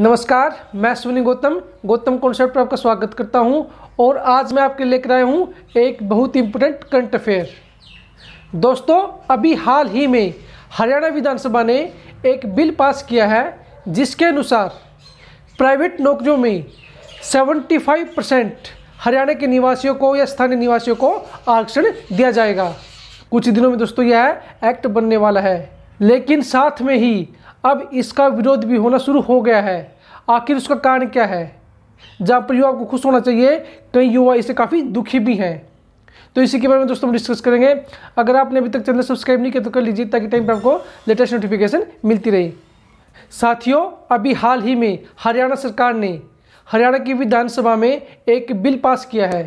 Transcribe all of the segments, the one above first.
नमस्कार मैं सुनी गौतम गौतम कॉन्सेप्ट पर आपका स्वागत करता हूं और आज मैं आपके लेकर आया हूं एक बहुत इंपोर्टेंट करंट अफेयर दोस्तों अभी हाल ही में हरियाणा विधानसभा ने एक बिल पास किया है जिसके अनुसार प्राइवेट नौकरियों में 75 परसेंट हरियाणा के निवासियों को या स्थानीय निवासियों को आरक्षण दिया जाएगा कुछ दिनों में दोस्तों यह एक्ट बनने वाला है लेकिन साथ में ही अब इसका विरोध भी होना शुरू हो गया है आखिर उसका कारण क्या है जहाँ पर युवा को खुश होना चाहिए कई युवा इससे काफ़ी दुखी भी हैं तो इसी के बारे में दोस्तों हम डिस्कस करेंगे अगर आपने अभी तक चैनल सब्सक्राइब नहीं किया तो कर लीजिए ताकि टाइम पर आपको लेटेस्ट नोटिफिकेशन मिलती रहे साथियों अभी हाल ही में हरियाणा सरकार ने हरियाणा की विधानसभा में एक बिल पास किया है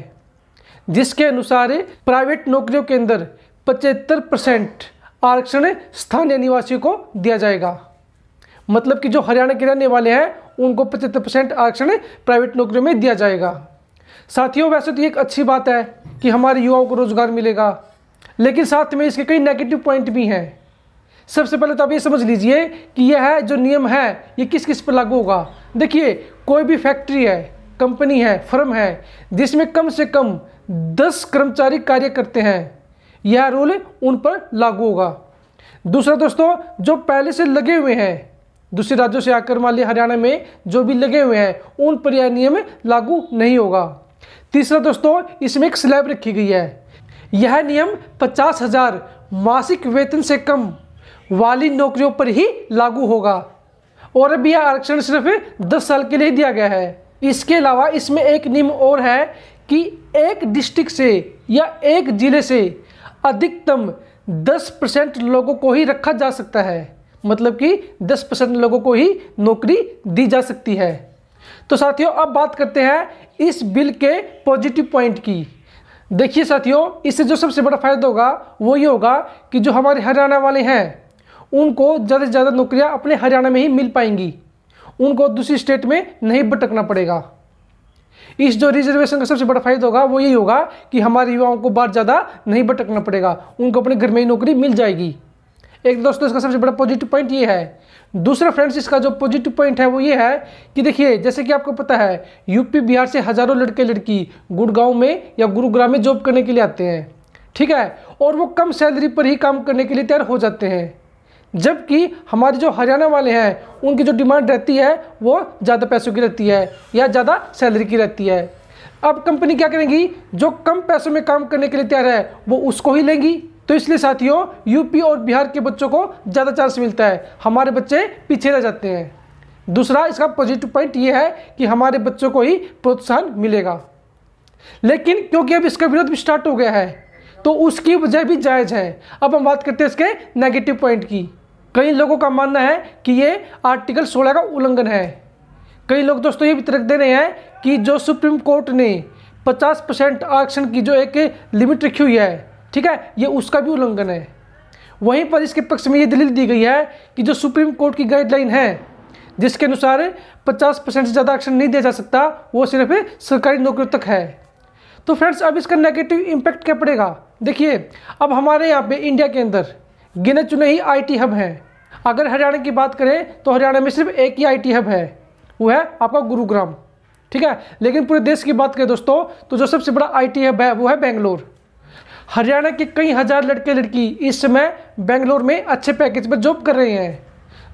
जिसके अनुसार प्राइवेट नौकरियों के अंदर पचहत्तर परसेंट आरक्षण स्थानीय निवासियों को दिया जाएगा मतलब कि जो हरियाणा के रहने वाले हैं उनको पचहत्तर परसेंट आरक्षण प्राइवेट नौकरियों में दिया जाएगा साथियों वैसे तो ये एक अच्छी बात है कि हमारे युवाओं को रोज़गार मिलेगा लेकिन साथ में इसके कई नेगेटिव पॉइंट भी हैं सबसे पहले तो आप ये समझ लीजिए कि यह है जो नियम है ये किस किस पर लागू होगा देखिए कोई भी फैक्ट्री है कंपनी है फर्म है जिसमें कम से कम दस कर्मचारी कार्य करते हैं यह रूल उन पर लागू होगा दूसरा दोस्तों जो पहले से लगे हुए हैं दूसरे राज्यों से आकर वाले हरियाणा में जो भी लगे हुए हैं उन पर यह नियम लागू नहीं होगा तीसरा दोस्तों इसमें एक स्लैब रखी गई है यह नियम पचास हजार मासिक वेतन से कम वाली नौकरियों पर ही लागू होगा और अब यह आरक्षण सिर्फ दस साल के लिए दिया गया है इसके अलावा इसमें एक नियम और है कि एक डिस्ट्रिक्ट से या एक ज़िले से अधिकतम दस परसेंट लोगों को ही रखा जा सकता है मतलब कि 10 परसेंट लोगों को ही नौकरी दी जा सकती है तो साथियों अब बात करते हैं इस बिल के पॉजिटिव पॉइंट की देखिए साथियों इससे जो सबसे बड़ा फायदा होगा वो ये होगा कि जो हमारे हरियाणा वाले हैं उनको ज़्यादा से ज़्यादा नौकरियाँ अपने हरियाणा में ही मिल पाएंगी उनको दूसरी स्टेट में नहीं भटकना पड़ेगा इस जो रिजर्वेशन का सबसे बड़ा फायदा होगा वो यही होगा कि हमारे युवाओं को बाहर ज़्यादा नहीं भटकना पड़ेगा उनको अपने घर में ही नौकरी मिल जाएगी एक दोस्तों तो इसका सबसे बड़ा पॉजिटिव पॉइंट ये है दूसरा फ्रेंड्स इसका जो पॉजिटिव पॉइंट है वो ये है कि देखिए जैसे कि आपको पता है यूपी बिहार से हज़ारों लड़के लड़की गुड़गांव में या गुरुग्राम में जॉब करने के लिए आते हैं ठीक है और वो कम सैलरी पर ही काम करने के लिए तैयार हो जाते हैं जबकि हमारे जो हरियाणा वाले हैं उनकी जो डिमांड रहती है वो ज़्यादा पैसों की रहती है या ज़्यादा सैलरी की रहती है अब कंपनी क्या करेगी जो कम पैसों में काम करने के लिए तैयार है वो उसको ही लेंगी तो इसलिए साथियों यूपी और बिहार के बच्चों को ज़्यादा चांस मिलता है हमारे बच्चे पीछे रह जाते हैं दूसरा इसका पॉजिटिव पॉइंट ये है कि हमारे बच्चों को ही प्रोत्साहन मिलेगा लेकिन क्योंकि अब इसका विरोध भी स्टार्ट हो गया है तो उसकी वजह भी जायज़ है अब हम बात करते हैं इसके नेगेटिव पॉइंट की कई लोगों का मानना है कि ये आर्टिकल 16 का उल्लंघन है कई लोग दोस्तों ये भी तर्क दे रहे हैं कि जो सुप्रीम कोर्ट ने 50 परसेंट आरक्षण की जो एक लिमिट रखी हुई है ठीक है ये उसका भी उल्लंघन है वहीं पर इसके पक्ष में ये दलील दी गई है कि जो सुप्रीम कोर्ट की गाइडलाइन है जिसके अनुसार 50 परसेंट से ज़्यादा एक्शन नहीं दिया जा सकता वो सिर्फ सरकारी नौकरियों तक है तो फ्रेंड्स अब इसका नेगेटिव इम्पैक्ट क्या पड़ेगा देखिए अब हमारे यहाँ पे इंडिया के अंदर गिने चुने ही आई हब हैं अगर हरियाणा की बात करें तो हरियाणा में सिर्फ एक ही आई हब है वो है आपका गुरुग्राम ठीक है लेकिन पूरे देश की बात करें दोस्तों तो जो सबसे बड़ा आई हब है वो है बेंगलोर हरियाणा के कई हज़ार लड़के लड़की इस समय बेंगलोर में अच्छे पैकेज पर जॉब कर रहे हैं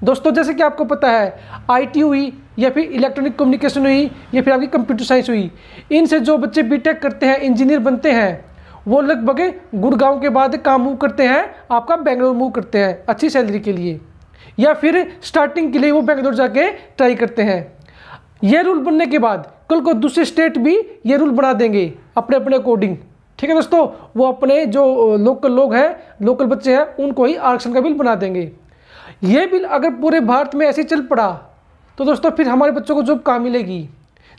दोस्तों जैसे कि आपको पता है आईटी हुई या फिर इलेक्ट्रॉनिक कम्युनिकेशन हुई या फिर आपकी कंप्यूटर साइंस हुई इनसे जो बच्चे बीटेक करते हैं इंजीनियर बनते हैं वो लगभग गुड़गांव के बाद काम मूव करते हैं आपका बेंगलोर मूव करते हैं अच्छी सैलरी के लिए या फिर स्टार्टिंग के लिए वो बेंगलोर जाके ट्राई करते हैं यह रूल बनने के बाद कल को दूसरे स्टेट भी ये रूल बना देंगे अपने अपने अकॉर्डिंग ठीक है दोस्तों वो अपने जो लोकल लोग हैं लोकल बच्चे हैं उनको ही आरक्षण का बिल बना देंगे ये बिल अगर पूरे भारत में ऐसे चल पड़ा तो दोस्तों फिर हमारे बच्चों को जॉब कहाँ मिलेगी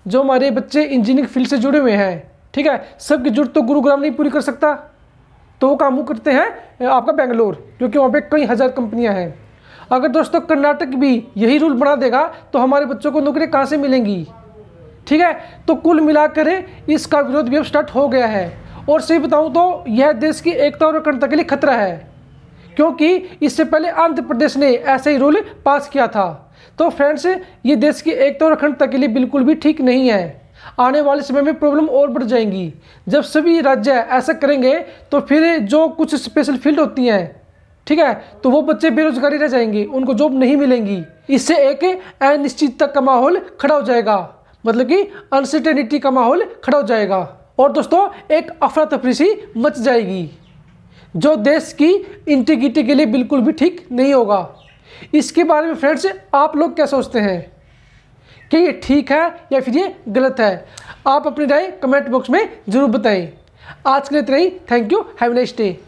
जो हमारे बच्चे इंजीनियरिंग फील्ड से जुड़े हुए हैं ठीक है सबकी जरूरत तो गुरुग्राम नहीं पूरी कर सकता तो वो काम करते हैं आपका बेंगलोर क्योंकि वहाँ पे कई हज़ार कंपनियाँ हैं अगर दोस्तों कर्नाटक भी यही रूल बना देगा तो हमारे बच्चों को नौकरी कहाँ से मिलेंगी ठीक है तो कुल मिलाकर इसका विरोध भी अब स्टार्ट हो गया है और सही बताऊं तो यह देश की एकता और अखंडता के लिए खतरा है क्योंकि इससे पहले आंध्र प्रदेश ने ऐसे ही रूल पास किया था तो फ्रेंड्स ये देश की एकता और अखंडता के लिए बिल्कुल भी ठीक नहीं है आने वाले समय में प्रॉब्लम और बढ़ जाएंगी जब सभी राज्य ऐसा करेंगे तो फिर जो कुछ स्पेशल फील्ड होती हैं ठीक है तो वो बच्चे बेरोजगारी रह जाएंगे उनको जॉब नहीं मिलेंगी इससे एक अनिश्चितता का माहौल खड़ा हो जाएगा मतलब कि अनसर्टेनिटी का माहौल खड़ा हो जाएगा और दोस्तों एक अफरा तफरी सी मच जाएगी जो देश की इंटीग्रिटी के लिए बिल्कुल भी ठीक नहीं होगा इसके बारे में फ्रेंड्स आप लोग क्या सोचते हैं कि ये ठीक है या फिर ये गलत है आप अपनी राय कमेंट बॉक्स में ज़रूर बताएं आज के लिए इतना ही thank you have nice day